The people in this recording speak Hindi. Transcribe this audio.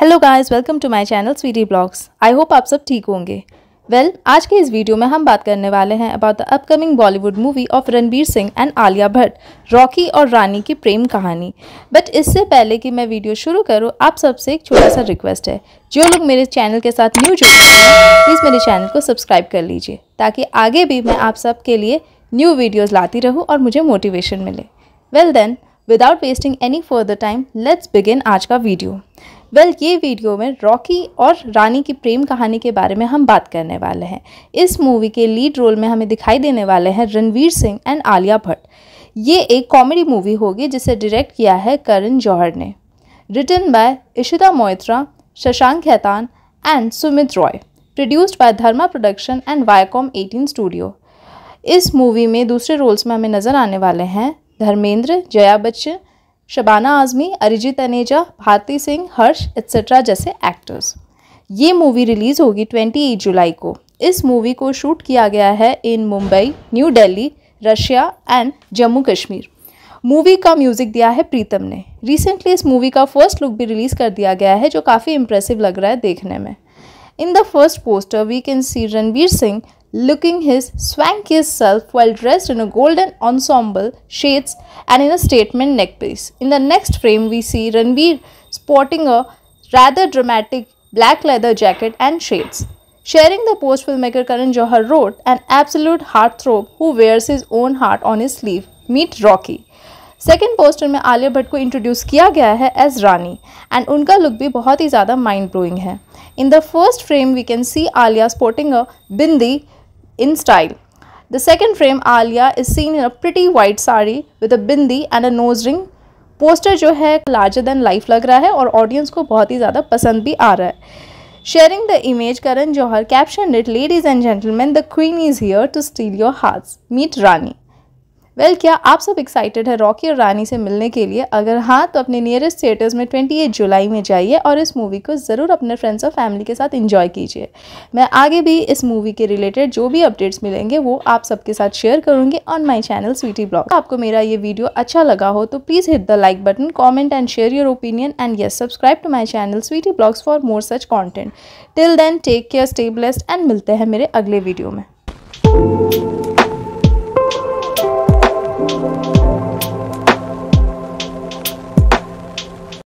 Hello guys welcome to my channel sweety blogs I hope आप सब ठीक होंगे वेल well, आज के इस वीडियो में हम बात करने वाले हैं about the upcoming Bollywood movie of Ranbir Singh and Alia Bhatt Rocky और रानी की प्रेम कहानी बट इससे पहले कि मैं वीडियो शुरू करूँ आप सबसे एक छोटा सा रिक्वेस्ट है जो लोग मेरे चैनल के साथ न्यू जुड़े हैं प्लीज़ मेरे चैनल को सब्सक्राइब कर लीजिए ताकि आगे भी मैं आप के लिए न्यू वीडियोज़ लाती रहूँ और मुझे मोटिवेशन मिले well then without wasting any further time let's begin आज का वीडियो वेल ये वीडियो में रॉकी और रानी की प्रेम कहानी के बारे में हम बात करने वाले हैं इस मूवी के लीड रोल में हमें दिखाई देने वाले हैं रणवीर सिंह एंड आलिया भट्ट ये एक कॉमेडी मूवी होगी जिसे डायरेक्ट किया है करण जौहर ने written by Ishita Moitra Shashank Khaitan and Sumit Roy produced by Dharma production and Viacom eighteen studio इस मूवी में दूसरे रोल्स में हमें नज़र आने वाले हैं धर्मेंद्र जया बच्चन शबाना आज़मी अरिजीत तनेजा भारती सिंह हर्ष एट्सट्रा जैसे एक्टर्स ये मूवी रिलीज़ होगी ट्वेंटी जुलाई को इस मूवी को शूट किया गया है in Mumbai new Delhi Russia and Jammu Kashmir movie का म्यूज़िक दिया है प्रीतम ने रिसेंटली इस मूवी का फर्स्ट लुक भी रिलीज़ कर दिया गया है जो काफ़ी इम्प्रेसिव लग रहा है देखने में in the first poster we can see Ranveer Singh looking his swankiest self while dressed in a golden ensemble shades and in a statement neckpiece. In the next frame, we see Ranveer sporting a rather dramatic black leather jacket and shades. Sharing the post, filmmaker Karan Johar wrote, an absolute heartthrob who wears his own heart on his sleeve. Meet Rocky. Second poster में आलिया भट्ट को introduce किया गया है as रानी and उनका look भी बहुत ही ज़्यादा mind blowing है In the first frame, we can see Alia sporting a bindi in style. The second frame Alia, is seen in a pretty white sari with a bindi and a nose ring. Poster जो है larger than life लग रहा है और audience को बहुत ही ज़्यादा पसंद भी आ रहा है Sharing the image, Karan Johar captioned it, Ladies and gentlemen, the queen is here to steal your hearts. Meet Rani. Well well, क्या आप सब एक्साइटेड है रॉकी और रानी से मिलने के लिए अगर हाँ तो अपने नियरेस्ट थिएटर्स में 28 जुलाई में जाइए और इस मूवी को ज़रूर अपने फ्रेंड्स और फैमिली के साथ इंजॉय कीजिए मैं आगे भी इस मूवी के रिलेटेड जो भी अपडेट्स मिलेंगे वो आप सबके साथ शेयर करूँगी on my channel sweety blog आपको मेरा ये वीडियो अच्छा लगा हो तो please hit the like button comment and share your opinion and yes subscribe to my channel sweety blogs for more such content till then take care stay blessed and मिलते हैं मेरे अगले वीडियो में